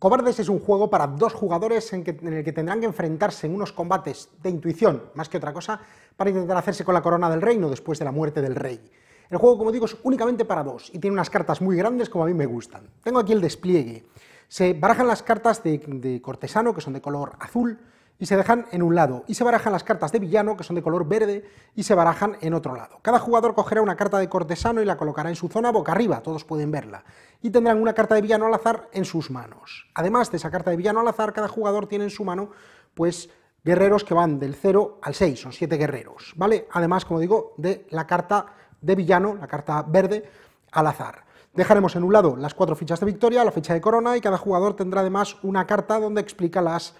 Cobardes es un juego para dos jugadores en, el que tendrán que enfrentarse en unos combates de intuición, más que otra cosa, para intentar hacerse con la corona del reino después de la muerte del rey. El juego, como digo, es únicamente para dos y tiene unas cartas muy grandes como a mí me gustan. Tengo aquí el despliegue. Se barajan las cartas de cortesano, que son de color azul, y se dejan en un lado, y se barajan las cartas de villano, que son de color verde, y se barajan en otro lado. Cada jugador cogerá una carta de cortesano y la colocará en su zona boca arriba, todos pueden verla, y tendrán una carta de villano al azar en sus manos. Además de esa carta de villano al azar, cada jugador tiene en su mano, pues, guerreros que van del 0 al 6, son 7 guerreros, ¿vale? Además, como digo, de la carta de villano, la carta verde, al azar. Dejaremos en un lado las cuatro fichas de victoria, la ficha de corona, y cada jugador tendrá además una carta donde explica las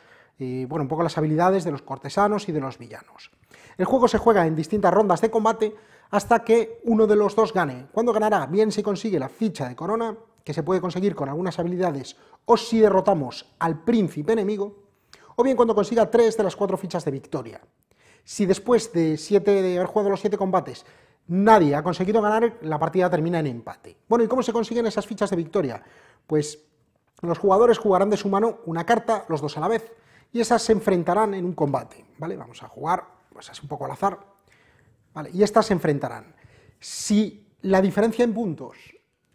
bueno, un poco las habilidades de los cortesanos y de los villanos. El juego se juega en distintas rondas de combate hasta que uno de los dos gane. Cuando ganará, bien se consigue la ficha de corona, que se puede conseguir con algunas habilidades o si derrotamos al príncipe enemigo, o bien cuando consiga tres de las cuatro fichas de victoria. Si después de, siete, de haber jugado los siete combates nadie ha conseguido ganar, la partida termina en empate. Bueno, ¿y cómo se consiguen esas fichas de victoria? Pues los jugadores jugarán de su mano una carta, los dos a la vez y esas se enfrentarán en un combate, ¿vale? Vamos a jugar, pues es un poco al azar, Y estas se enfrentarán. Si la diferencia en puntos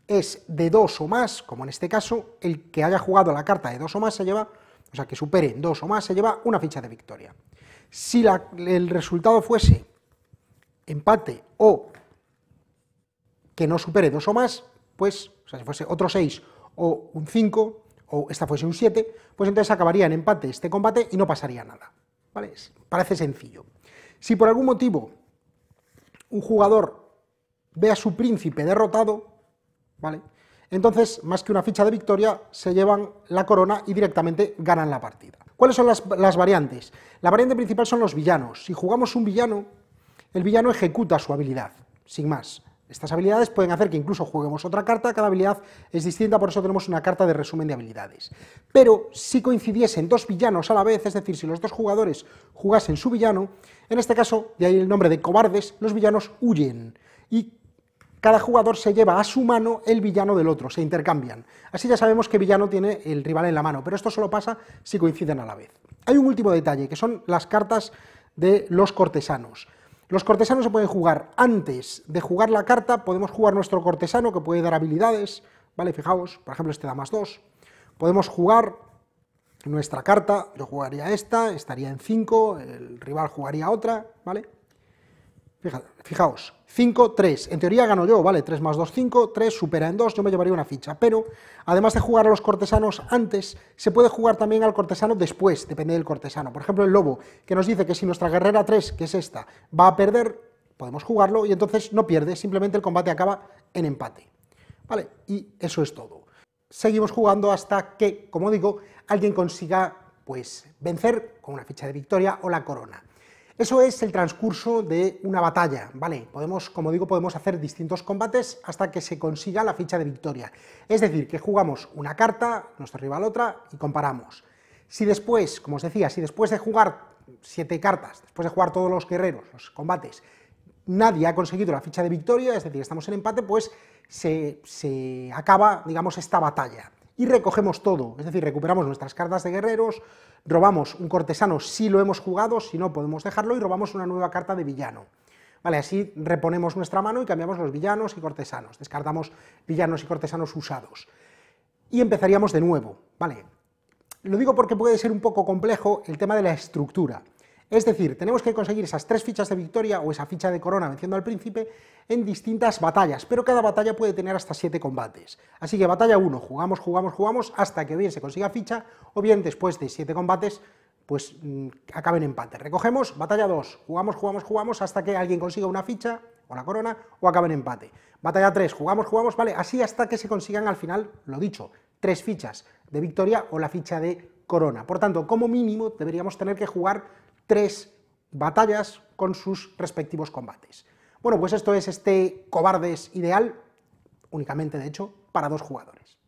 es de dos o más, como en este caso, el que haya jugado la carta de dos o más se lleva, o sea, que supere 2 o más, se lleva una ficha de victoria. Si el resultado fuese empate o que no supere dos o más, pues, o sea, si fuese otro 6 o un 5, o esta fuese un 7, pues entonces acabaría en empate este combate y no pasaría nada. Parece sencillo. Si por algún motivo un jugador ve a su príncipe derrotado, ¿vale? Entonces, más que una ficha de victoria, se llevan la corona y directamente ganan la partida. ¿Cuáles son las, las, variantes? La variante principal son los villanos. Si jugamos un villano, el villano ejecuta su habilidad, sin más. Estas habilidades pueden hacer que incluso juguemos otra carta, cada habilidad es distinta, por eso tenemos una carta de resumen de habilidades. Pero si coincidiesen dos villanos a la vez, es decir, si los dos jugadores jugasen su villano, en este caso, de ahí el nombre de cobardes, los villanos huyen y cada jugador se lleva a su mano el villano del otro, se intercambian. Así ya sabemos qué villano tiene el rival en la mano, pero esto solo pasa si coinciden a la vez. Hay un último detalle, que son las cartas de los cortesanos. Los cortesanos se pueden jugar antes de jugar la carta, podemos jugar nuestro cortesano, que puede dar habilidades, ¿vale? Fijaos, por ejemplo, este da más 2. Podemos jugar nuestra carta, yo jugaría esta, estaría en 5, el rival jugaría otra, ¿vale? Fijaos, 5, 3. En teoría gano yo, ¿vale? 3 más 2, 5. 3 supera en 2, yo me llevaría una ficha. Pero, además de jugar a los cortesanos antes, se puede jugar también al cortesano después, depende del cortesano. Por ejemplo, el lobo, que nos dice que si nuestra guerrera 3, que es esta, va a perder, podemos jugarlo y entonces no pierde, simplemente el combate acaba en empate. ¿Vale? Y eso es todo. Seguimos jugando hasta que, como digo, alguien consiga, pues, vencer con una ficha de victoria o la corona. Eso es el transcurso de una batalla, ¿vale? Podemos, como digo, podemos hacer distintos combates hasta que se consiga la ficha de victoria. Es decir, que jugamos una carta, nuestro rival otra, y comparamos. Si después, como os decía, si después de jugar siete cartas, después de jugar todos los guerreros, los combates, nadie ha conseguido la ficha de victoria, es decir, estamos en empate, pues se, se acaba, digamos, esta batalla y recogemos todo, es decir, recuperamos nuestras cartas de guerreros, robamos un cortesano si lo hemos jugado, si no podemos dejarlo, y robamos una nueva carta de villano. Vale, así reponemos nuestra mano y cambiamos los villanos y cortesanos, descartamos villanos y cortesanos usados. Y empezaríamos de nuevo, ¿vale? Lo digo porque puede ser un poco complejo el tema de la estructura. Es decir, tenemos que conseguir esas tres fichas de victoria o esa ficha de corona venciendo al príncipe en distintas batallas, pero cada batalla puede tener hasta siete combates. Así que batalla 1, jugamos, jugamos, jugamos hasta que bien se consiga ficha o bien después de siete combates pues mm, acaben empate. Recogemos, batalla 2, jugamos, jugamos, jugamos hasta que alguien consiga una ficha o la corona o acaben empate. Batalla 3, jugamos, jugamos, vale, así hasta que se consigan al final, lo dicho, tres fichas de victoria o la ficha de corona. Por tanto, como mínimo deberíamos tener que jugar tres batallas con sus respectivos combates. Bueno, pues esto es este cobardes ideal, únicamente de hecho, para dos jugadores.